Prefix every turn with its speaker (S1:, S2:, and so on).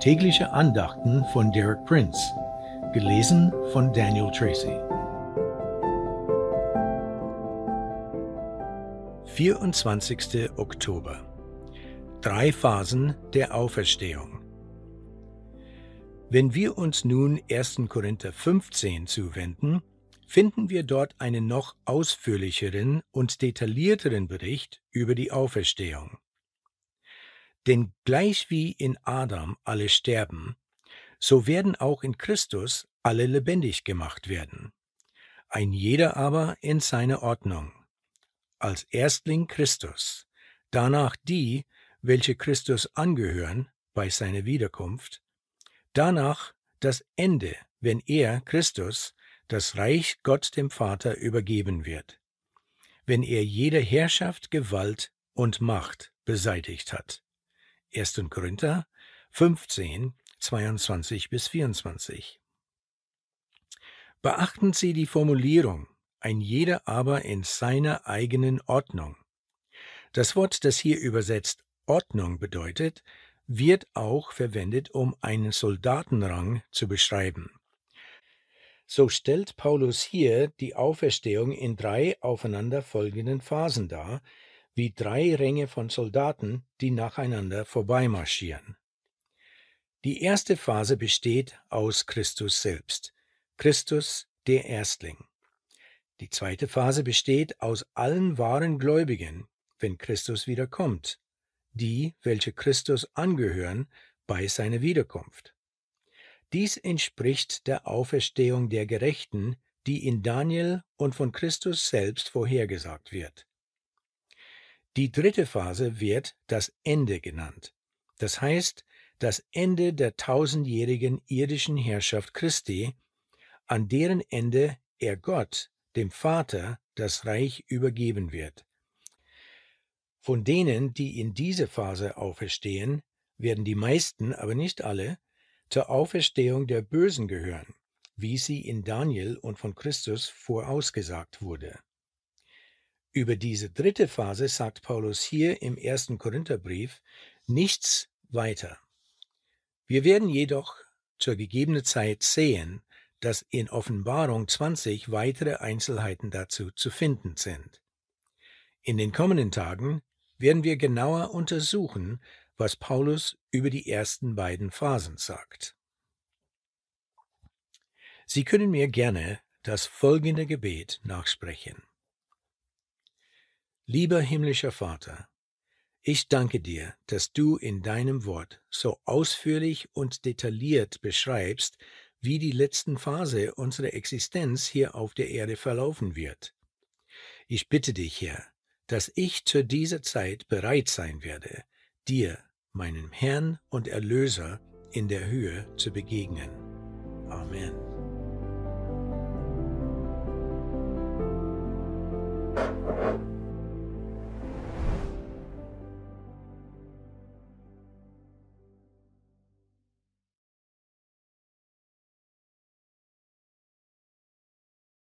S1: Tägliche Andachten von Derek Prince, gelesen von Daniel Tracy. 24. Oktober Drei Phasen der Auferstehung. Wenn wir uns nun 1. Korinther 15 zuwenden, finden wir dort einen noch ausführlicheren und detaillierteren Bericht über die Auferstehung. Denn gleich wie in Adam alle sterben, so werden auch in Christus alle lebendig gemacht werden. Ein jeder aber in seiner Ordnung. Als Erstling Christus, danach die, welche Christus angehören bei seiner Wiederkunft, danach das Ende, wenn er, Christus, das Reich Gott dem Vater übergeben wird, wenn er jede Herrschaft, Gewalt und Macht beseitigt hat. 1. Korinther 15, 22 bis 24. Beachten Sie die Formulierung, ein jeder aber in seiner eigenen Ordnung. Das Wort, das hier übersetzt Ordnung bedeutet, wird auch verwendet, um einen Soldatenrang zu beschreiben. So stellt Paulus hier die Auferstehung in drei aufeinanderfolgenden Phasen dar, wie drei Ränge von Soldaten, die nacheinander vorbeimarschieren. Die erste Phase besteht aus Christus selbst, Christus der Erstling. Die zweite Phase besteht aus allen wahren Gläubigen, wenn Christus wiederkommt, die, welche Christus angehören, bei seiner Wiederkunft. Dies entspricht der Auferstehung der Gerechten, die in Daniel und von Christus selbst vorhergesagt wird. Die dritte Phase wird das Ende genannt. Das heißt, das Ende der tausendjährigen irdischen Herrschaft Christi, an deren Ende er Gott, dem Vater, das Reich übergeben wird. Von denen, die in diese Phase auferstehen, werden die meisten, aber nicht alle, zur Auferstehung der Bösen gehören, wie sie in Daniel und von Christus vorausgesagt wurde. Über diese dritte Phase sagt Paulus hier im ersten Korintherbrief nichts weiter. Wir werden jedoch zur gegebenen Zeit sehen, dass in Offenbarung 20 weitere Einzelheiten dazu zu finden sind. In den kommenden Tagen werden wir genauer untersuchen, was Paulus über die ersten beiden Phasen sagt. Sie können mir gerne das folgende Gebet nachsprechen. Lieber himmlischer Vater, ich danke dir, dass du in deinem Wort so ausführlich und detailliert beschreibst, wie die letzten Phase unserer Existenz hier auf der Erde verlaufen wird. Ich bitte dich, Herr, dass ich zu dieser Zeit bereit sein werde, dir, meinem Herrn und Erlöser, in der Höhe zu begegnen. Amen.